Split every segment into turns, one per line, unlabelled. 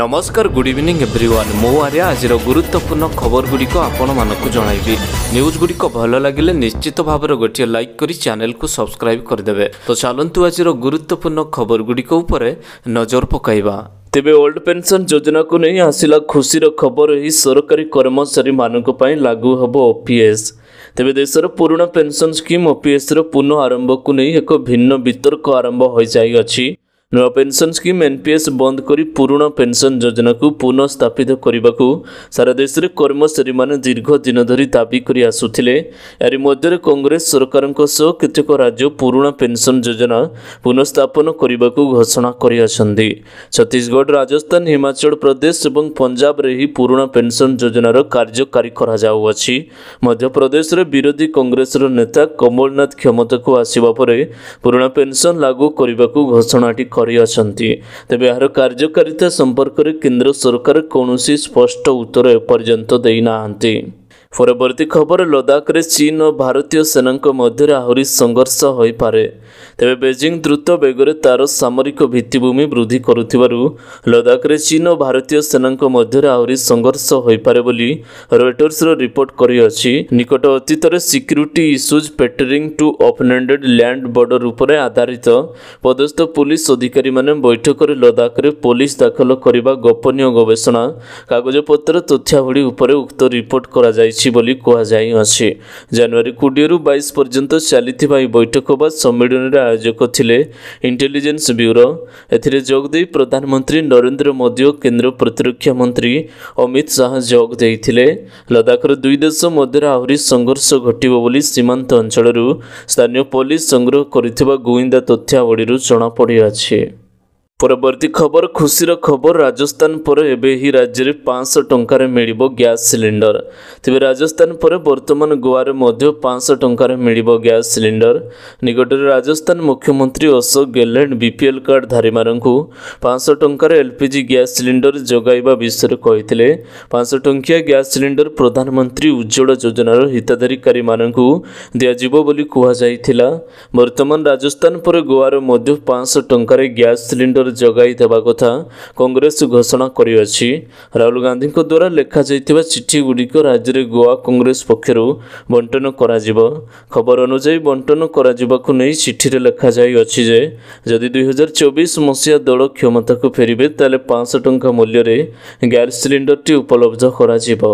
ନମସ୍କାର good evening every one ମୋ ଆରେ ଆଜିର ଗୁରୁତ୍ୱପୂର୍ଣ୍ଣ ଖବରଗୁଡ଼ିକ ଆପଣମାନଙ୍କୁ ଜଣାଇବି ନ୍ୟୁଜ୍ଗୁଡ଼ିକ ଭଲ ଲାଗିଲେ ନିଶ୍ଚିତ ଭାବରେ ଗୋଟିଏ ଲାଇକ୍ କରି ଚ୍ୟାନେଲ୍କୁ ସବସ୍କ୍ରାଇବ୍ କରିଦେବେ ତ ଚାଲନ୍ତୁ ଆଜିର ଗୁରୁତ୍ୱପୂର୍ଣ୍ଣ ଖବରଗୁଡ଼ିକ ଉପରେ ନଜର ପକାଇବା ତେବେ ଓଲ୍ଡ ପେନ୍ସନ୍ ଯୋଜନାକୁ ନେଇ ଆସିଲା ଖୁସିର ଖବର ଏହି ସରକାରୀ କର୍ମଚାରୀମାନଙ୍କ ପାଇଁ ଲାଗୁ ହେବ ଓପିଏସ୍ ତେବେ ଦେଶର ପୁରୁଣା ପେନ୍ସନ୍ ସ୍କିମ୍ ଓପିଏସ୍ର ପୁନଃ ଆରମ୍ଭକୁ ନେଇ ଏକ ଭିନ୍ନ ବିତର୍କ ଆରମ୍ଭ ହୋଇଯାଇଅଛି ନୂଆ ପେନ୍ସନ୍ ସ୍କିମ୍ ଏନ୍ପିଏସ୍ ବନ୍ଦ କରି ପୁରୁଣା ପେନ୍ସନ୍ ଯୋଜନାକୁ ପୁନଃସ୍ଥାପିତ କରିବାକୁ ସାରା ଦେଶରେ କର୍ମଚାରୀମାନେ ଦୀର୍ଘ ଦିନ ଧରି ଦାବି କରି ଆସୁଥିଲେ ଏହାରି ମଧ୍ୟରେ କଂଗ୍ରେସ ସରକାରଙ୍କ ସହ କେତେକ ରାଜ୍ୟ ପୁରୁଣା ପେନ୍ସନ୍ ଯୋଜନା ପୁନଃସ୍ଥାପନ କରିବାକୁ ଘୋଷଣା କରିଅଛନ୍ତି ଛତିଶଗଡ଼ ରାଜସ୍ଥାନ ହିମାଚଳ ପ୍ରଦେଶ ଏବଂ ପଞ୍ଜାବରେ ଏହି ପୁରୁଣା ପେନ୍ସନ୍ ଯୋଜନାର କାର୍ଯ୍ୟକାରୀ କରାଯାଉଅଛି ମଧ୍ୟପ୍ରଦେଶରେ ବିରୋଧୀ କଂଗ୍ରେସର ନେତା କମଳନାଥ କ୍ଷମତାକୁ ଆସିବା ପରେ ପୁରୁଣା ପେନ୍ସନ୍ ଲାଗୁ କରିବାକୁ ଘୋଷଣାଟି କରିଅଛନ୍ତି ତେବେ ଏହାର କାର୍ଯ୍ୟକାରିତା ସମ୍ପର୍କରେ କେନ୍ଦ୍ର ସରକାର କୌଣସି ସ୍ପଷ୍ଟ ଉତ୍ତର ଏପର୍ଯ୍ୟନ୍ତ ଦେଇନାହାନ୍ତି ପରବର୍ତ୍ତୀ ଖବର ଲଦାଖରେ ଚୀନ ଓ ଭାରତୀୟ ସେନାଙ୍କ ମଧ୍ୟରେ ଆହୁରି ସଂଘର୍ଷ ହୋଇପାରେ ତେବେ ବେଜିଂ ଦ୍ରୁତ ବେଗରେ ତା'ର ସାମରିକ ଭିତ୍ତିଭୂମି ବୃଦ୍ଧି କରୁଥିବାରୁ ଲଦାଖରେ ଚୀନ ଓ ଭାରତୀୟ ସେନାଙ୍କ ମଧ୍ୟରେ ଆହୁରି ସଂଘର୍ଷ ହୋଇପାରେ ବୋଲି ରୋଟର୍ସର ରିପୋର୍ଟ କରିଅଛି ନିକଟ ଅତୀତରେ ସିକ୍ୟୁରିଟି ଇସ୍ୟୁଜ୍ ପେଟରିଂ ଟୁ ଅପନେଣ୍ଡେଡ୍ ଲ୍ୟାଣ୍ଡ ବର୍ଡର ଉପରେ ଆଧାରିତ ପଦସ୍ଥ ପୁଲିସ୍ ଅଧିକାରୀମାନେ ବୈଠକରେ ଲଦାଖରେ ପୋଲିସ ଦାଖଲ କରିବା ଗୋପନୀୟ ଗବେଷଣା କାଗଜପତ୍ର ତଥ୍ୟାବଳୀ ଉପରେ ଉକ୍ତ ରିପୋର୍ଟ କରାଯାଇଛି ଯାଇଛି ବୋଲି କୁହାଯାଇଅଛି ଜାନୁଆରୀ କୋଡ଼ିଏରୁ ବାଇଶ ପର୍ଯ୍ୟନ୍ତ ଚାଲିଥିବା ଏହି ବୈଠକ ବା ସମ୍ମିଳନୀରେ ଆୟୋଜକ ଥିଲେ ଇଣ୍ଟେଲିଜେନ୍ସ ବ୍ୟୁରୋ ଏଥିରେ ଯୋଗଦେଇ ପ୍ରଧାନମନ୍ତ୍ରୀ ନରେନ୍ଦ୍ର ମୋଦି ଓ କେନ୍ଦ୍ର ପ୍ରତିରକ୍ଷା ମନ୍ତ୍ରୀ ଅମିତ ଶାହା ଯୋଗ ଦେଇଥିଲେ ଲଦାଖର ଦୁଇ ଦେଶ ମଧ୍ୟରେ ଆହୁରି ସଂଘର୍ଷ ଘଟିବ ବୋଲି ସୀମାନ୍ତ ଅଞ୍ଚଳରୁ ସ୍ଥାନୀୟ ପୋଲିସ ସଂଗ୍ରହ କରିଥିବା ଗୁଇନ୍ଦା ତଥ୍ୟାବଳୀରୁ ଜଣାପଡ଼ିଅଛି ପରବର୍ତ୍ତୀ ଖବର ଖୁସିର ଖବର ରାଜସ୍ଥାନ ପରେ ଏବେ ଏହି ରାଜ୍ୟରେ ପାଞ୍ଚଶହ ଟଙ୍କାରେ ମିଳିବ ଗ୍ୟାସ୍ ସିଲିଣ୍ଡର ତେବେ ରାଜସ୍ଥାନ ପରେ ବର୍ତ୍ତମାନ ଗୋଆରେ ମଧ୍ୟ ପାଞ୍ଚଶହ ଟଙ୍କାରେ ମିଳିବ ଗ୍ୟାସ୍ ସିଲିଣ୍ଡର ନିକଟରେ ରାଜସ୍ଥାନ ମୁଖ୍ୟମନ୍ତ୍ରୀ ଅଶୋକ ଗେହଲଟ ବିପିଏଲ୍ କାର୍ଡଧାରୀମାନଙ୍କୁ ପାଞ୍ଚଶହ ଟଙ୍କାରେ ଏଲ୍ପିଜି ଗ୍ୟାସ୍ ସିଲିଣ୍ଡର ଯୋଗାଇବା ବିଷୟରେ କହିଥିଲେ ପାଞ୍ଚଶହ ଟଙ୍କିଆ ଗ୍ୟାସ୍ ସିଲିଣ୍ଡର ପ୍ରଧାନମନ୍ତ୍ରୀ ଉଜ୍ଜଳ ଯୋଜନାର ହିତାଧିକାରୀମାନଙ୍କୁ ଦିଆଯିବ ବୋଲି କୁହାଯାଇଥିଲା ବର୍ତ୍ତମାନ ରାଜସ୍ଥାନ ପରେ ଗୋଆରେ ମଧ୍ୟ ପାଞ୍ଚଶହ ଟଙ୍କାରେ ଗ୍ୟାସ୍ ସିଲିଣ୍ଡର ଭୋଟର ଯୋଗାଇ ଦେବା କଥା କଂଗ୍ରେସ ଘୋଷଣା କରିଅଛି ରାହୁଲ ଗାନ୍ଧୀଙ୍କ ଦ୍ୱାରା ଲେଖାଯାଇଥିବା ଚିଠି ଗୁଡ଼ିକ ରାଜ୍ୟରେ ଗୋଆ କଂଗ୍ରେସ ପକ୍ଷରୁ ବଣ୍ଟନ କରାଯିବ ଖବର ଅନୁଯାୟୀ ବଣ୍ଟନ କରାଯିବାକୁ ନେଇ ଚିଠିରେ ଲେଖାଯାଇଅଛି ଯେ ଯଦି ଦୁଇ ହଜାର ଚବିଶ ମସିହା ଦଳ କ୍ଷମତାକୁ ଫେରିବେ ତାହେଲେ ପାଞ୍ଚଶହ ଟଙ୍କା ମୂଲ୍ୟରେ ଗ୍ୟାସ୍ ସିଲିଣ୍ଡରଟି ଉପଲବ୍ଧ କରାଯିବ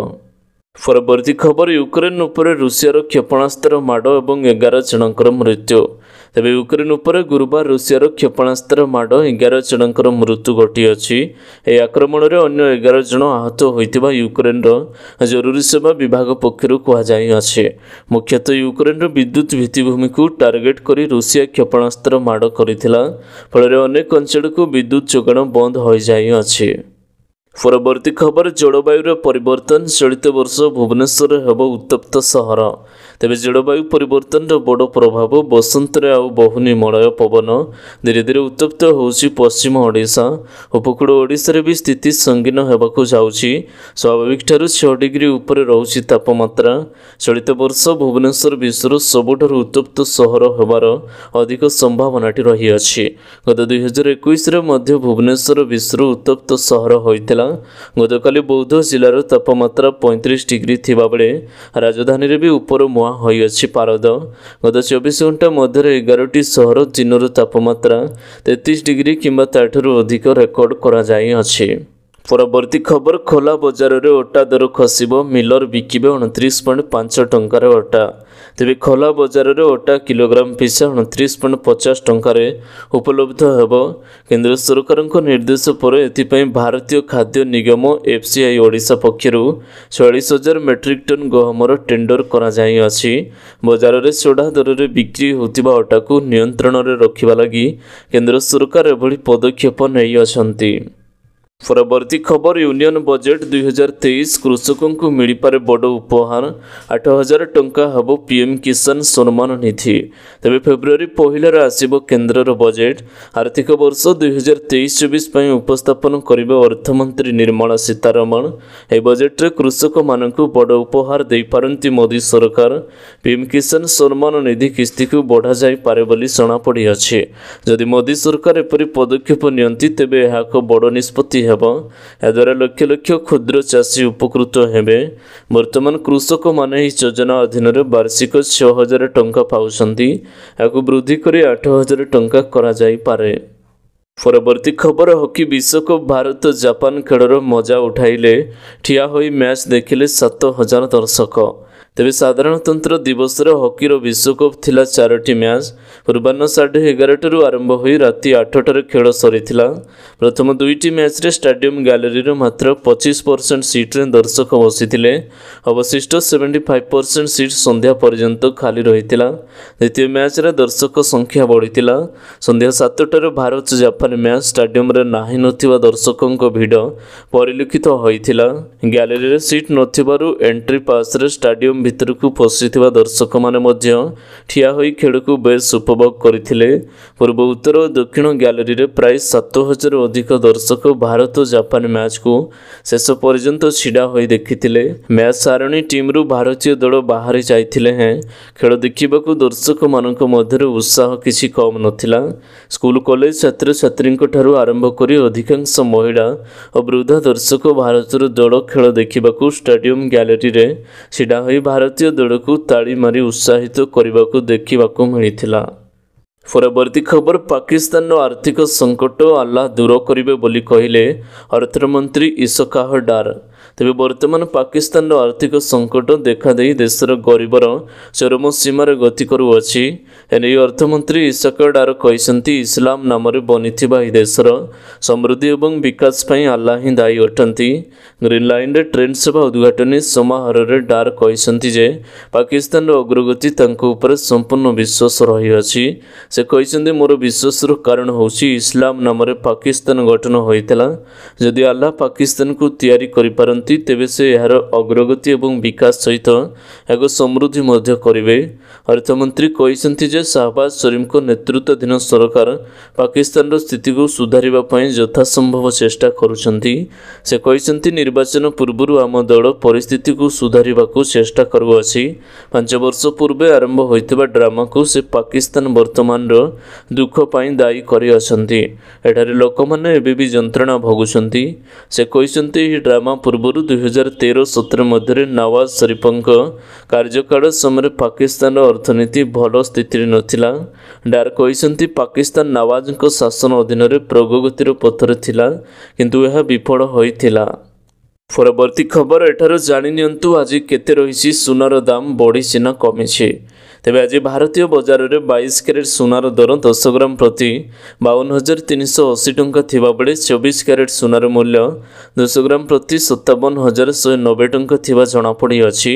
ପରବର୍ତ୍ତୀ ଖବର ୟୁକ୍ରେନ୍ ଉପରେ ରୁଷିଆର କ୍ଷେପଣାସ୍ତ୍ର ମାଡ଼ ଏବଂ ଏଗାର ଜଣଙ୍କର ମୃତ୍ୟୁ ତେବେ ୟୁକ୍ରେନ୍ ଉପରେ ଗୁରୁବାର ରୁଷିଆର କ୍ଷେପଣାସ୍ତ୍ର ମାଡ଼ ଏଗାର ଜଣଙ୍କର ମୃତ୍ୟୁ ଘଟିଅଛି ଏହି ଆକ୍ରମଣରେ ଅନ୍ୟ ଏଗାର ଜଣ ଆହତ ହୋଇଥିବା ୟୁକ୍ରେନ୍ର ଜରୁରୀ ସେବା ବିଭାଗ ପକ୍ଷରୁ କୁହାଯାଇଅଛି ମୁଖ୍ୟତଃ ୟୁକ୍ରେନ୍ର ବିଦ୍ୟୁତ୍ ଭିତ୍ତିଭୂମିକୁ ଟାର୍ଗେଟ୍ କରି ରୁଷିଆ କ୍ଷେପଣାସ୍ତ୍ର ମାଡ଼ କରିଥିଲା ଫଳରେ ଅନେକ ଅଞ୍ଚଳକୁ ବିଦ୍ୟୁତ୍ ଯୋଗାଣ ବନ୍ଦ ହୋଇଯାଇଅଛି ପରବର୍ତ୍ତୀ ଖବର ଜଳବାୟୁର ପରିବର୍ତ୍ତନ ଚଳିତ ବର୍ଷ ଭୁବନେଶ୍ୱରରେ ହେବ ଉତ୍ତପ୍ତ ସହର ତେବେ ଜଳବାୟୁ ପରିବର୍ତ୍ତନର ବଡ଼ ପ୍ରଭାବ ବସନ୍ତରେ ଆଉ ବହୁ ନିମଳୟ ପବନ ଧୀରେ ଧୀରେ ଉତ୍ତପ୍ତ ହେଉଛି ପଶ୍ଚିମ ଓଡ଼ିଶା ଉପକୂଳ ଓଡ଼ିଶାରେ ବି ସ୍ଥିତି ସଙ୍ଗୀନ ହେବାକୁ ଯାଉଛି ସ୍ୱାଭାବିକ ଠାରୁ ଛଅ ଡିଗ୍ରୀ ଉପରେ ରହୁଛି ତାପମାତ୍ରା ଚଳିତ ବର୍ଷ ଭୁବନେଶ୍ୱର ବିଶ୍ୱର ସବୁଠାରୁ ଉତ୍ତପ୍ତ ସହର ହେବାର ଅଧିକ ସମ୍ଭାବନାଟି ରହିଅଛି ଗତ ଦୁଇହଜାର ଏକୋଇଶରେ ମଧ୍ୟ ଭୁବନେଶ୍ୱର ବିଶ୍ୱର ଉତ୍ତପ୍ତ ସହର ହୋଇଥିଲା ହୋଇଥିଲା ଗତକାଲି ବୌଦ୍ଧ ଜିଲ୍ଲାର ତାପମାତ୍ରା ପଇଁତିରିଶ ଡିଗ୍ରୀ ଥିବାବେଳେ ରାଜଧାନୀରେ ବି ଉପର ମୁହାଁ ହୋଇଅଛି ପାରଦ ଗତ ଚବିଶ ଘଣ୍ଟା ମଧ୍ୟରେ ଏଗାରଟି ସହର ଦିନର ତାପମାତ୍ରା ତେତିଶ ଡିଗ୍ରୀ କିମ୍ବା ତା'ଠାରୁ ଅଧିକ ରେକର୍ଡ଼ କରାଯାଇଅଛି ପରବର୍ତ୍ତୀ ଖବର ଖୋଲା ବଜାରରେ ଅଟା ଦର ଖସିବ ମିଲର ବିକିବେ ଅଣତିରିଶ ପଏଣ୍ଟ ପାଞ୍ଚ ଟଙ୍କାରେ ଅଟା ତେବେ ଖୋଲା ବଜାରରେ ଅଟା କିଲୋଗ୍ରାମ ପିଛା ଅଣତିରିଶ ପଏଣ୍ଟ ପଚାଶ ଟଙ୍କାରେ ଉପଲବ୍ଧ ହେବ କେନ୍ଦ୍ର ସରକାରଙ୍କ ନିର୍ଦ୍ଦେଶ ପରେ ଏଥିପାଇଁ ଭାରତୀୟ ଖାଦ୍ୟ ନିଗମ ଏଫ୍ସିଆଇ ଓଡ଼ିଶା ପକ୍ଷରୁ ଚାଳିଶ ହଜାର ମେଟ୍ରିକ୍ ଟନ୍ ଗହମର ଟେଣ୍ଡର କରାଯାଇଅଛି ବଜାରରେ ଚଢ଼ା ଦରରେ ବିକ୍ରି ହେଉଥିବା ଅଟାକୁ ନିୟନ୍ତ୍ରଣରେ ରଖିବା ଲାଗି କେନ୍ଦ୍ର ସରକାର ଏଭଳି ପଦକ୍ଷେପ ନେଇଅଛନ୍ତି ପରବର୍ତ୍ତୀ ଖବର ୟୁନିୟନ ବଜେଟ୍ ଦୁଇହଜାର ତେଇଶ କୃଷକଙ୍କୁ ମିଳିପାରେ ବଡ଼ ଉପହାର ଆଠ ହଜାର ଟଙ୍କା ହେବ ପିଏମ୍ କିଷାନ ସମ୍ମାନ ନିଧି ତେବେ ଫେବୃଆରୀ ପହିଲାରେ ଆସିବ କେନ୍ଦ୍ରର ବଜେଟ୍ ଆର୍ଥିକ ବର୍ଷ ଦୁଇହଜାର ତେଇଶ ଚବିଶ ପାଇଁ ଉପସ୍ଥାପନ କରିବେ ଅର୍ଥମନ୍ତ୍ରୀ ନିର୍ମଳା ସୀତାରମଣ ଏହି ବଜେଟ୍ରେ କୃଷକମାନଙ୍କୁ ବଡ଼ ଉପହାର ଦେଇପାରନ୍ତି ମୋଦି ସରକାର ପିଏମ୍ କିଷାନ ସମ୍ମାନ ନିଧି କିସ୍ତିକୁ ବଢ଼ାଯାଇପାରେ ବୋଲି ଜଣାପଡ଼ିଅଛି ଯଦି ମୋଦି ସରକାର ଏପରି ପଦକ୍ଷେପ ନିଅନ୍ତି ତେବେ ଏହା ଏକ ବଡ଼ ନିଷ୍ପତ୍ତି ହେବ ହେବ ଏହାଦ୍ୱାରା ଲକ୍ଷ ଲକ୍ଷ କ୍ଷୁଦ୍ର ଚାଷୀ ଉପକୃତ ହେବେ ବର୍ତ୍ତମାନ କୃଷକମାନେ ଏହି ଯୋଜନା ଅଧୀନରେ ବାର୍ଷିକ ଛଅ ହଜାର ଟଙ୍କା ପାଉଛନ୍ତି ଏହାକୁ ବୃଦ୍ଧି କରି ଆଠ ହଜାର ଟଙ୍କା କରାଯାଇପାରେ ପରବର୍ତ୍ତୀ ଖବର ହକି ବିଶ୍ୱକପ୍ ଭାରତ ଜାପାନ ଖେଳର ମଜା ଉଠାଇଲେ ଠିଆ ହୋଇ ମ୍ୟାଚ୍ ଦେଖିଲେ ସାତ ହଜାର ଦର୍ଶକ ତେବେ ସାଧାରଣତନ୍ତ୍ର ଦିବସରେ ହକିର ବିଶ୍ୱକପ୍ ଥିଲା ଚାରୋଟି ମ୍ୟାଚ୍ ପୂର୍ବାହ୍ନ ସାଢ଼େ ଏଗାରଟାରୁ ଆରମ୍ଭ ହୋଇ ରାତି ଆଠଟାରେ ଖେଳ ସରିଥିଲା ପ୍ରଥମ ଦୁଇଟି ମ୍ୟାଚ୍ରେ ଷ୍ଟାଡିୟମ୍ ଗ୍ୟାଲେରୀରୁ ମାତ୍ର ପଚିଶ ପରସେଣ୍ଟ ସିଟ୍ରେ ଦର୍ଶକ ବସିଥିଲେ ଅବଶିଷ୍ଟ ସେଭେଣ୍ଟି ଫାଇଭ୍ ପରସେଣ୍ଟ ସିଟ୍ ସନ୍ଧ୍ୟା ପର୍ଯ୍ୟନ୍ତ ଖାଲି ରହିଥିଲା ଦ୍ୱିତୀୟ ମ୍ୟାଚ୍ରେ ଦର୍ଶକ ସଂଖ୍ୟା ବଢ଼ିଥିଲା ସନ୍ଧ୍ୟା ସାତଟାରେ ଭାରତ ଜାପାନ ମ୍ୟାଚ୍ ଷ୍ଟାଡିୟମ୍ରେ ନାହିଁ ନଥିବା ଦର୍ଶକଙ୍କ ଭିଡ଼ ପରିଲକ୍ଷିତ ହୋଇଥିଲା ଗ୍ୟାଲେରୀରେ ସିଟ୍ ନଥିବାରୁ ଏଣ୍ଟ୍ରି ପାସ୍ରେ ଷ୍ଟାଡିୟମ୍ ଭିତରକୁ ପଶିଥିବା ଦର୍ଶକମାନେ ମଧ୍ୟ ଠିଆ ହୋଇ ଖେଳକୁ ବେଶ୍ ଉପଭୋଗ କରିଥିଲେ ପୂର୍ବ ଉତ୍ତର ଓ ଦକ୍ଷିଣ ଗ୍ୟାଲେରୀରେ ପ୍ରାୟ ସାତ ହଜାର ଅଧିକ ଦର୍ଶକ ଭାରତ ଜାପାନ ମ୍ୟାଚ୍କୁ ଶେଷ ପର୍ଯ୍ୟନ୍ତ ଛିଡ଼ା ହୋଇ ଦେଖିଥିଲେ ମ୍ୟାଚ୍ ସାରଣୀ ଟିମ୍ରୁ ଭାରତୀୟ ଦଳ ବାହାରି ଯାଇଥିଲେ ହେଁ ଖେଳ ଦେଖିବାକୁ ଦର୍ଶକମାନଙ୍କ ମଧ୍ୟରେ ଉତ୍ସାହ କିଛି କମ୍ ନଥିଲା ସ୍କୁଲ କଲେଜ ଛାତ୍ରଛାତ୍ରୀଙ୍କଠାରୁ ଆରମ୍ଭ କରି ଅଧିକାଂଶ ମହିଳା ଓ ବୃଦ୍ଧା ଦର୍ଶକ ଭାରତର ଦଳ ଖେଳ ଦେଖିବାକୁ ଷ୍ଟାଡିୟମ୍ ଗ୍ୟାଲେରୀରେ ଛିଡ଼ା ହୋଇ ଭାରତୀୟ ଦଳକୁ ତାଳି ମାରି ଉତ୍ସାହିତ କରିବାକୁ ଦେଖିବାକୁ ମିଳିଥିଲା ପରବର୍ତ୍ତୀ ଖବର ପାକିସ୍ତାନର ଆର୍ଥିକ ସଙ୍କଟ ଆଲ୍ଲାହ ଦୂର କରିବେ ବୋଲି କହିଲେ ଅର୍ଥମନ୍ତ୍ରୀ ଇସକାହ ଡାର ତେବେ ବର୍ତ୍ତମାନ ପାକିସ୍ତାନର ଆର୍ଥିକ ସଙ୍କଟ ଦେଖାଦେଇ ଦେଶର ଗରିବର ଚରମ ସୀମାରେ ଗତି କରୁଅଛି ଏ ନେଇ ଅର୍ଥମନ୍ତ୍ରୀ ଇସକ ଡାର କହିଛନ୍ତି ଇସଲାମ ନାମରେ ବନିଥିବା ଏହି ଦେଶର ସମୃଦ୍ଧି ଏବଂ ବିକାଶ ପାଇଁ ଆଲ୍ଲା ହିଁ ଦାୟୀ ଅଟନ୍ତି ଗ୍ରୀନ୍ ଲାଇନ୍ରେ ଟ୍ରେନ୍ ସେବା ଉଦ୍ଘାଟନୀ ସମାରୋହରେ ଡାର କହିଛନ୍ତି ଯେ ପାକିସ୍ତାନର ଅଗ୍ରଗତି ତାଙ୍କ ଉପରେ ସମ୍ପୂର୍ଣ୍ଣ ବିଶ୍ୱାସ ରହିଅଛି ସେ କହିଛନ୍ତି ମୋର ବିଶ୍ୱାସର କାରଣ ହେଉଛି ଇସଲାମ ନାମରେ ପାକିସ୍ତାନ ଗଠନ ହୋଇଥିଲା ଯଦି ଆଲ୍ଲା ପାକିସ୍ତାନକୁ ତିଆରି କରିପାରନ୍ତି କରନ୍ତି ତେବେ ସେ ଏହାର ଅଗ୍ରଗତି ଏବଂ ବିକାଶ ସହିତ ଏହାକୁ ସମୃଦ୍ଧି ମଧ୍ୟ କରିବେ ଅର୍ଥମନ୍ତ୍ରୀ କହିଛନ୍ତି ଯେ ଶାହବାଜ ସରିମ୍ଙ୍କ ନେତୃତ୍ୱାଧୀନ ସରକାର ପାକିସ୍ତାନର ସ୍ଥିତିକୁ ସୁଧାରିବା ପାଇଁ ଯଥାସମ୍ଭବ ଚେଷ୍ଟା କରୁଛନ୍ତି ସେ କହିଛନ୍ତି ନିର୍ବାଚନ ପୂର୍ବରୁ ଆମ ଦଳ ପରିସ୍ଥିତିକୁ ସୁଧାରିବାକୁ ଚେଷ୍ଟା କରୁଅଛି ପାଞ୍ଚ ବର୍ଷ ପୂର୍ବେ ଆରମ୍ଭ ହୋଇଥିବା ଡ୍ରାମାକୁ ସେ ପାକିସ୍ତାନ ବର୍ତ୍ତମାନର ଦୁଃଖ ପାଇଁ ଦାୟୀ କରିଅଛନ୍ତି ଏଠାରେ ଲୋକମାନେ ଏବେ ବି ଯନ୍ତ୍ରଣା ଭୋଗୁଛନ୍ତି ସେ କହିଛନ୍ତି ଏହି ଡ୍ରାମା ପୂର୍ବରୁ ଦୁଇହଜାର ତେର ସତର ମଧ୍ୟରେ ନୱାଜ ସରିଫଙ୍କ କାର୍ଯ୍ୟକାଳ ସମୟରେ ପାକିସ୍ତାନର ଅର୍ଥନୀତି ଭଲ ସ୍ଥିତିରେ ନଥିଲା ଡାର କହିଛନ୍ତି ପାକିସ୍ତାନ ନୱାଜଙ୍କ ଶାସନ ଅଧୀନରେ ପ୍ରଗତିର ପଥରେ ଥିଲା କିନ୍ତୁ ଏହା ବିଫଳ ହୋଇଥିଲା ପରବର୍ତ୍ତୀ ଖବର ଏଠାରୁ ଜାଣିନିଅନ୍ତୁ ଆଜି କେତେ ରହିଛି ସୁନାର ଦାମ୍ ବଢ଼ିଛି ନା କମିଛି ତେବେ ଆଜି ଭାରତୀୟ ବଜାରରେ ବାଇଶ କ୍ୟାରେଟ୍ ସୁନାର ଦର ଦଶ ଗ୍ରାମ ପ୍ରତି ବାଉନ ହଜାର ତିନିଶହ ଅଶୀ ଟଙ୍କା ଥିବାବେଳେ ଚବିଶ କ୍ୟାରେଟ୍ ସୁନାର ମୂଲ୍ୟ ଦୁଇଶହ ଗ୍ରାମ ପ୍ରତି ସତାବନ ହଜାର ଶହେ ନବେ ଟଙ୍କା ଥିବା ଜଣାପଡ଼ିଅଛି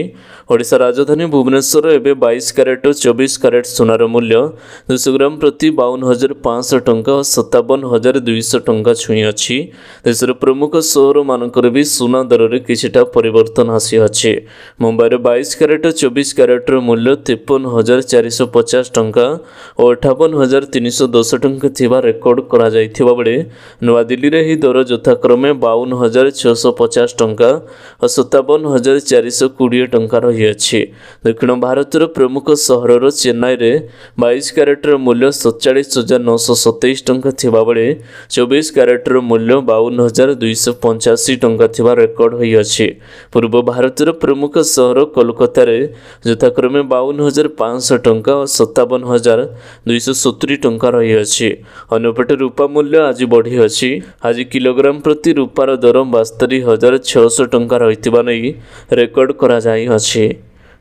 ଓଡ଼ିଶା ରାଜଧାନୀ ଭୁବନେଶ୍ୱର ଏବେ ବାଇଶ କ୍ୟାରେଟ୍ ଓ ଚବିଶ କ୍ୟାରେଟ୍ ସୁନାର ମୂଲ୍ୟ ଦୁଇଶହ ଗ୍ରାମ ପ୍ରତି ବାଉନ ହଜାର ପାଞ୍ଚଶହ ଟଙ୍କା ଓ ସତାବନ ହଜାର ଦୁଇଶହ ଟଙ୍କା ଛୁଇଁଅଛି ଦେଶର ପ୍ରମୁଖ ସହରମାନଙ୍କରେ ବି ସୁନା ଦରରେ କିଛିଟା ପରିବର୍ତ୍ତନ ଆସିଅଛି ମୁମ୍ବାଇର ବାଇଶ କ୍ୟାରେଟ୍ ଓ ଚବିଶ କ୍ୟାରେଟ୍ର ମୂଲ୍ୟ ତେପନ ହଜାର ଚାରିଶହ ପଚାଶ ଟଙ୍କା ଓ ଅଠାବନ ହଜାର ତିନିଶହ ଦଶ ଟଙ୍କା ଥିବା ରେକର୍ଡ କରାଯାଇଥିବା ବେଳେ ନୂଆଦିଲ୍ଲୀରେ ଏହି ଦର ଯଥାକ୍ରମେ ବାଉନ ହଜାର ଛଅଶହ ପଚାଶ ଟଙ୍କା ଓ ସତାବନ ହଜାର ଚାରିଶହ କୋଡ଼ିଏ ଟଙ୍କା ରହିଅଛି ଦକ୍ଷିଣ ଭାରତର ପ୍ରମୁଖ ସହରର ଚେନ୍ନାଇରେ ବାଇଶ କ୍ୟାରେଟ୍ର ମୂଲ୍ୟ ସତଚାଳିଶ ହଜାର ନଅଶହ ସତେଇଶ ଟଙ୍କା ଥିବାବେଳେ ଚବିଶ କ୍ୟାରେଟ୍ର ମୂଲ୍ୟ ବାଉନ ହଜାର ଦୁଇଶହ ପଞ୍ଚାଅଶୀ ଟଙ୍କା ଥିବା ରେକର୍ଡ ହୋଇଅଛି ପୂର୍ବ ଭାରତର ପ୍ରମୁଖ ସହର କୋଲକାତାରେ ଯଥାକ୍ରମେ ବାଉନ ହଜାର ପାଞ୍ଚଶହ ଟଙ୍କା ଓ ସତାବନ ହଜାର ଦୁଇଶହ ସତୁରୀ ଟଙ୍କା ରହିଅଛି ଅନ୍ୟପଟେ ରୂପା ମୂଲ୍ୟ ଆଜି ବଢ଼ିଅଛି ଆଜି କିଲୋଗ୍ରାମ ପ୍ରତି ରୂପାର ଦର ବାସ୍ତରୀ ହଜାର ଛଅଶହ ଟଙ୍କା ରହିଥିବା ନେଇ ରେକର୍ଡ଼ କରାଯାଇଅଛି